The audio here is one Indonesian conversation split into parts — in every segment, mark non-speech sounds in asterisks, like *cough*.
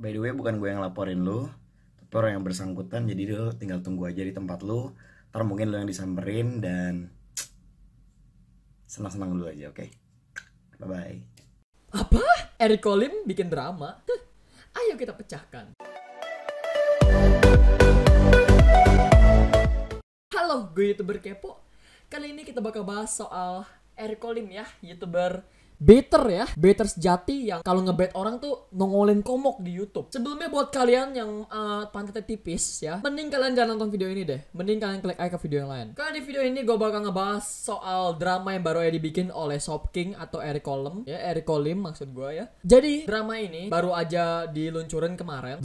by the way bukan gue yang laporin lo, tapi orang yang bersangkutan jadi lu tinggal tunggu aja di tempat lo, ntar mungkin lu yang disamperin dan senang-senang dulu aja oke okay? bye bye apa Eric Colin bikin drama ayo kita pecahkan halo gue youtuber kepo kali ini kita bakal bahas soal Eric Kolim ya youtuber better ya better sejati yang kalau ngebet orang tuh nongolin komok di YouTube sebelumnya buat kalian yang uh, pantatnya tipis ya mending kalian jangan nonton video ini deh mending kalian klik aja ke video yang lain karena di video ini gue bakal ngebahas soal drama yang baru aja dibikin oleh Shop King atau Eric Colum ya Eric Colim maksud gue ya jadi drama ini baru aja diluncurin kemarin 8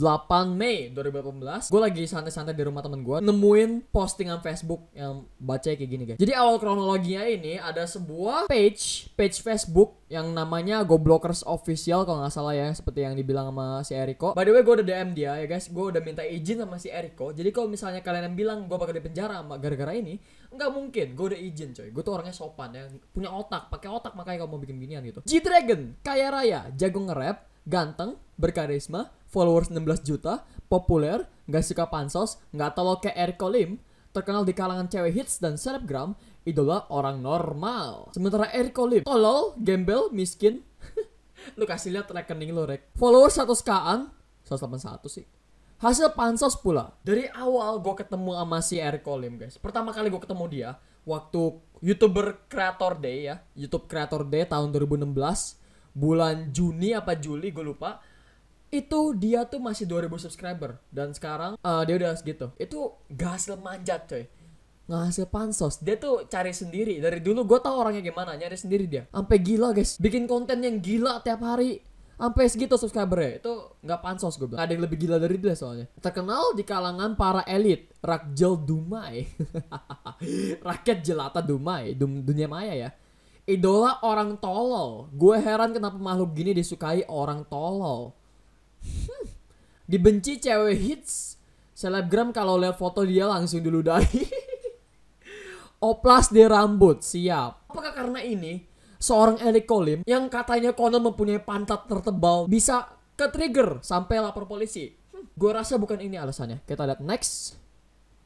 Mei 2018 gue lagi santai-santai di rumah temen gue nemuin postingan Facebook yang baca kayak gini guys jadi awal kronologinya ini ada sebuah page page Facebook yang namanya Goblokers Official kalau nggak salah ya seperti yang dibilang sama si Eriko. By the way gue udah DM dia ya guys, gue udah minta izin sama si Eriko. Jadi kalau misalnya kalian yang bilang gue bakal di penjara sama gara-gara ini, nggak mungkin. Gue udah izin coy. Gue tuh orangnya sopan ya, punya otak, pakai otak makanya kalau mau bikin ginian gitu. G Dragon, kaya raya, jago nge-rap, ganteng, berkarisma, followers 16 juta, populer, nggak suka pansos, nggak tahu kayak Eriko Lim, terkenal di kalangan cewek hits dan selebgram, idola orang normal. Sementara Eric Kolim tolol, gembel, miskin. *laughs* lu kasih lihat rekening lu, Rek. satu 100k-an, 181 sih. Hasil pansos pula. Dari awal gue ketemu sama si Eric Kolim guys. Pertama kali gue ketemu dia, waktu YouTuber Creator Day ya. YouTube Creator Day tahun 2016. Bulan Juni apa Juli, gue lupa itu dia tuh masih 2000 subscriber dan sekarang uh, dia udah segitu itu gasel hasil manjat coy nggak hasil pansos dia tuh cari sendiri dari dulu gue tau orangnya gimana nyari sendiri dia sampai gila guys bikin konten yang gila tiap hari sampai segitu subscribernya itu nggak pansos gue bilang ada yang lebih gila dari dia soalnya terkenal di kalangan para elit Rakjel Dumai *laughs* rakyat jelata Dumai Dum dunia maya ya idola orang tolol gue heran kenapa makhluk gini disukai orang tolol hmm. dibenci cewek hits selebgram kalau lihat foto dia langsung diludahi *laughs* Oplas di rambut, siap. Apakah karena ini seorang Eric Colim yang katanya konon mempunyai pantat tertebal bisa ke trigger sampai lapor polisi? Hmm. Gue rasa bukan ini alasannya. Kita lihat next.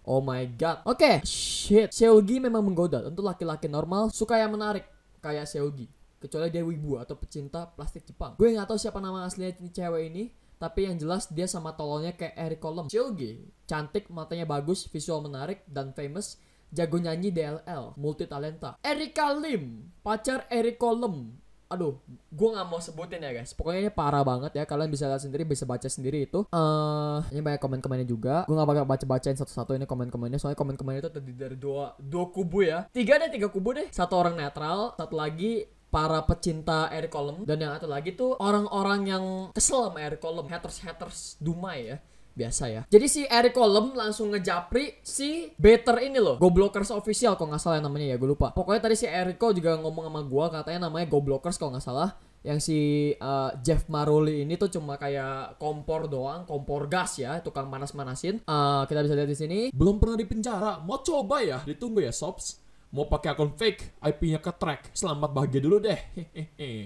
Oh my god. Oke, okay. shit. Seogi memang menggoda. Untuk laki-laki normal suka yang menarik kayak Seogi. Kecuali dia wibu atau pecinta plastik Jepang. Gue nggak tahu siapa nama aslinya cewek ini, tapi yang jelas dia sama tololnya kayak Eric Colom. Seulgi cantik, matanya bagus, visual menarik dan famous jago nyanyi DLL, multi talenta. Erika Lim, pacar Eric Lem. Aduh, gue gak mau sebutin ya guys. Pokoknya ini parah banget ya. Kalian bisa lihat sendiri, bisa baca sendiri itu. Eh, uh, ini banyak komen-komennya juga. Gue gak bakal baca-bacain satu-satu ini komen-komennya. Soalnya komen-komennya itu terdiri dari dua dua kubu ya. Tiga deh, tiga kubu deh. Satu orang netral, satu lagi para pecinta Eric Column dan yang satu lagi tuh orang-orang yang kesel sama Eric Column haters haters dumai ya biasa ya. Jadi si Eric Colum langsung ngejapri si Better ini loh. Goblokers official kalau nggak salah yang namanya ya gue lupa. Pokoknya tadi si Erico juga ngomong sama gue katanya namanya Goblokers kalau nggak salah yang si uh, Jeff Maroli ini tuh cuma kayak kompor doang, kompor gas ya, tukang panas-manasin. Uh, eh, kita bisa lihat di sini, belum pernah dipenjara. mau coba ya, ditunggu ya Sobs mau pakai akun fake, IP-nya ke track. Selamat bahagia dulu deh.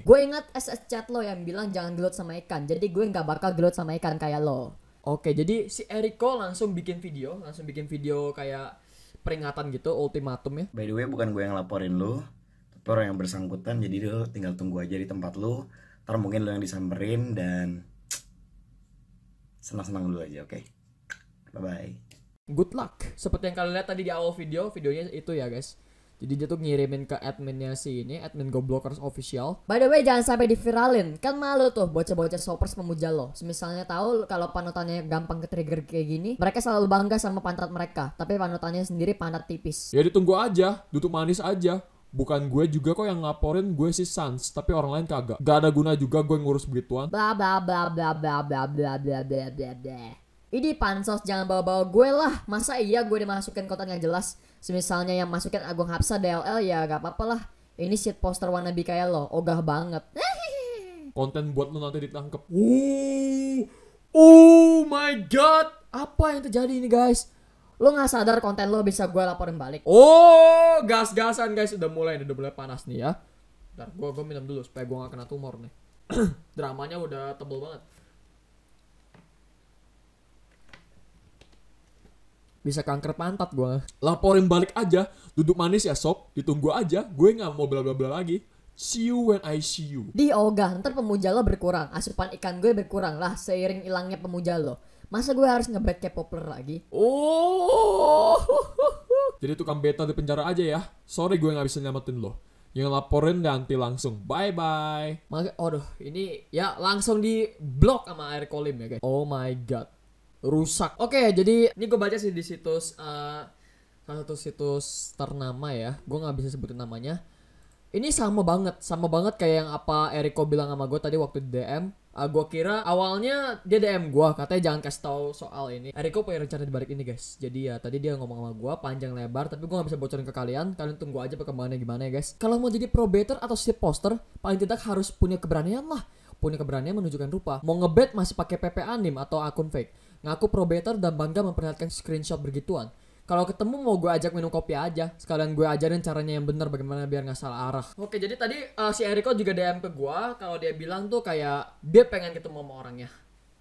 gue ingat SS chat lo yang bilang jangan gelut sama ikan. Jadi gue nggak bakal gelut sama ikan kayak lo. Oke, jadi si Eriko langsung bikin video, langsung bikin video kayak peringatan gitu, ultimatum ya. By the way, bukan gue yang laporin lo, tapi orang yang bersangkutan, jadi lu tinggal tunggu aja di tempat lo, Ntar mungkin lu yang disamperin dan senang-senang dulu aja, oke? Okay? Bye-bye. Good luck. Seperti yang kalian lihat tadi di awal video, videonya itu ya guys. Jadi dia tuh ngirimin ke adminnya si ini, admin Goblokers official. By the way, jangan sampai diviralin. Kan malu tuh bocah-bocah sopers memuja lo. Misalnya tahu kalau panutannya gampang ke trigger kayak gini, mereka selalu bangga sama pantat mereka. Tapi panutannya sendiri pantat tipis. Ya ditunggu aja, duduk manis aja. Bukan gue juga kok yang ngaporin, gue si Sans, tapi orang lain kagak. Gak ada guna juga gue ngurus begituan. Bla bla bla bla bla bla bla bla bla bla ini pansos jangan bawa-bawa gue lah masa iya gue dimasukin konten yang jelas semisalnya yang masukin Agung Hapsa DLL ya gak apa-apa lah ini shit poster wannabe kayak lo ogah banget *laughs* konten buat lo nanti ditangkep Oh, oh my god apa yang terjadi ini guys lo nggak sadar konten lo bisa gue laporin balik oh gas-gasan guys udah mulai udah mulai panas nih ya Bentar, gue minum dulu supaya gue gak kena tumor nih *clears throat* dramanya udah tebel banget bisa kanker pantat gue laporin balik aja duduk manis ya sob ditunggu aja gue nggak mau bla bla bla lagi See you when I see you. Di Oga, ntar pemuja lo berkurang. Asupan ikan gue berkurang lah seiring hilangnya pemuja lo. Masa gue harus ngebet K-popper lagi? Oh. Jadi tukang beta di penjara aja ya. Sorry gue nggak bisa nyamatin lo. Yang laporin ganti langsung. Bye bye. Maka, aduh, ini ya langsung di blok sama air kolim ya guys. Oh my god rusak. Oke, okay, jadi ini gue baca sih di situs uh, salah satu situs ternama ya. Gue nggak bisa sebutin namanya. Ini sama banget, sama banget kayak yang apa Eriko bilang sama gue tadi waktu di DM. Uh, eh, gue kira awalnya dia DM gue, katanya jangan kasih tahu soal ini. Eriko punya rencana di balik ini guys. Jadi ya tadi dia ngomong sama gue panjang lebar, tapi gue gak bisa bocorin ke kalian. Kalian tunggu aja perkembangannya gimana ya guys. Kalau mau jadi probator atau si poster, paling tidak harus punya keberanian lah punya keberanian menunjukkan rupa. Mau ngebet masih pakai PP anim atau akun fake Ngaku probator dan bangga memperlihatkan screenshot begituan. Kalau ketemu mau gue ajak minum kopi aja. Sekalian gue ajarin caranya yang bener bagaimana biar nggak salah arah. Oke, jadi tadi uh, si Eriko juga DM ke gue kalau dia bilang tuh kayak dia pengen ketemu sama orangnya.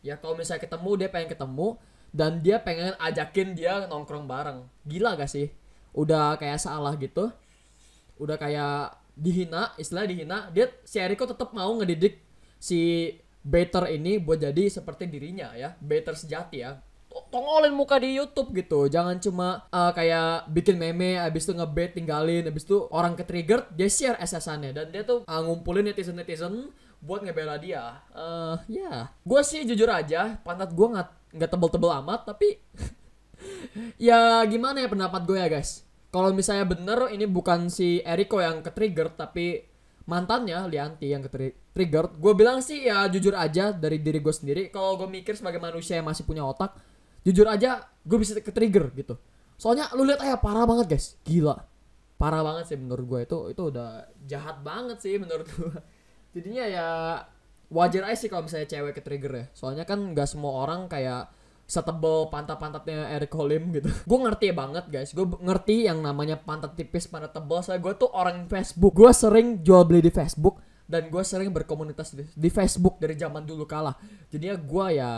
Ya kalau misalnya ketemu dia pengen ketemu dan dia pengen ajakin dia nongkrong bareng. Gila gak sih? Udah kayak salah gitu. Udah kayak dihina, istilah dihina. Dia si Eriko tetap mau ngedidik si Better ini buat jadi seperti dirinya ya, Better sejati ya. Tongolin muka di YouTube gitu, jangan cuma uh, kayak bikin meme, abis itu ngebet tinggalin, abis itu orang trigger dia share SS-annya dan dia tuh uh, ngumpulin netizen netizen buat ngebela dia. Uh, ya, yeah. gue sih jujur aja, pantat gue nggak nggak tebel-tebel amat, tapi *laughs* ya gimana ya pendapat gue ya guys. Kalau misalnya bener ini bukan si Eriko yang ke trigger tapi mantannya Lianti yang trigger gue bilang sih ya jujur aja dari diri gue sendiri kalau gue mikir sebagai manusia yang masih punya otak jujur aja gue bisa ke trigger gitu soalnya lu lihat aja parah banget guys gila parah banget sih menurut gue itu itu udah jahat banget sih menurut gue jadinya ya wajar aja sih kalau misalnya cewek ke trigger ya soalnya kan nggak semua orang kayak setebal pantat-pantatnya Eric Holim gitu. *laughs* Gue ngerti banget guys, gue ngerti yang namanya pantat tipis, pantat tebal. Saya gue tuh orang Facebook, gue sering jual beli di Facebook dan gue sering berkomunitas di, di Facebook dari zaman dulu kalah. Jadi ya gue ya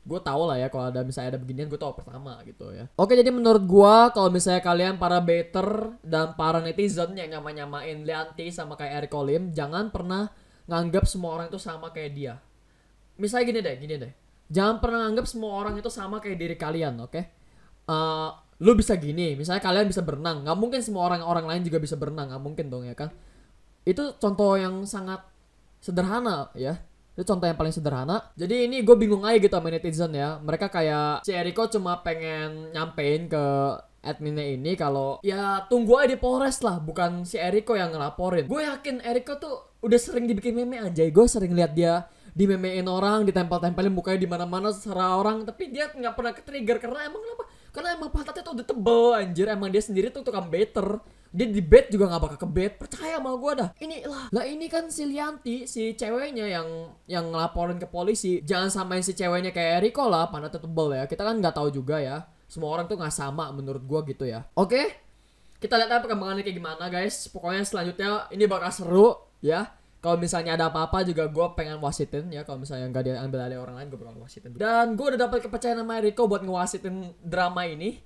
gue tau lah ya kalau ada misalnya ada beginian gue tau pertama gitu ya oke jadi menurut gue kalau misalnya kalian para better dan para netizen yang nyama nyamain Lianti sama kayak Eric Olim jangan pernah nganggap semua orang itu sama kayak dia misalnya gini deh gini deh jangan pernah anggap semua orang itu sama kayak diri kalian, oke? Okay? Uh, eh, lu bisa gini, misalnya kalian bisa berenang, nggak mungkin semua orang orang lain juga bisa berenang, nggak mungkin dong ya kan? Itu contoh yang sangat sederhana ya. Itu contoh yang paling sederhana. Jadi ini gue bingung aja gitu sama netizen ya. Mereka kayak si Eriko cuma pengen nyampein ke adminnya ini kalau ya tunggu aja di Polres lah, bukan si Eriko yang ngelaporin. Gue yakin Eriko tuh udah sering dibikin meme aja. Gue sering lihat dia dimemein orang, ditempel-tempelin mukanya di mana-mana serah orang, tapi dia nggak pernah ke trigger karena emang kenapa? Karena emang pantatnya tuh udah tebel anjir, emang dia sendiri tuh tukang better. Dia di bed juga nggak bakal ke bed, percaya sama gue dah. Ini lah, lah ini kan si Lianti, si ceweknya yang yang laporin ke polisi. Jangan samain si ceweknya kayak Eriko lah, pantatnya tebel ya. Kita kan nggak tahu juga ya. Semua orang tuh nggak sama menurut gue gitu ya. Oke, kita lihat aja perkembangannya kayak gimana guys. Pokoknya selanjutnya ini bakal seru ya kalau misalnya ada apa-apa juga gue pengen wasitin ya kalau misalnya nggak diambil dari orang lain gue bakal wasitin dan gue udah dapet kepercayaan sama Eriko buat ngewasitin drama ini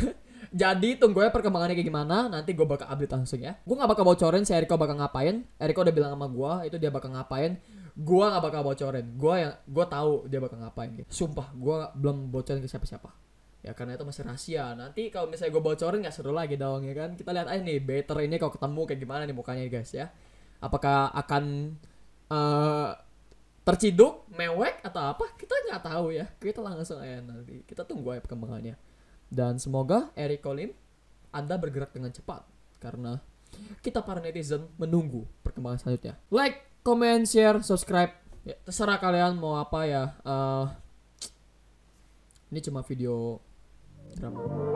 *laughs* jadi tunggu ya perkembangannya kayak gimana nanti gue bakal update langsung ya gue nggak bakal bocorin si Eriko bakal ngapain Eriko udah bilang sama gue itu dia bakal ngapain gue nggak bakal bocorin gue yang gue tahu dia bakal ngapain gitu. sumpah gue belum bocorin ke siapa-siapa ya karena itu masih rahasia nanti kalau misalnya gue bocorin nggak seru lagi dong ya kan kita lihat aja nih better ini kalau ketemu kayak gimana nih mukanya guys ya apakah akan uh, terciduk, mewek atau apa? Kita nggak tahu ya. Kita langsung aja nanti. Kita tunggu aja perkembangannya. Dan semoga Eric Colim Anda bergerak dengan cepat karena kita para netizen menunggu perkembangan selanjutnya. Like, comment, share, subscribe. Ya, terserah kalian mau apa ya. Uh, ini cuma video drama.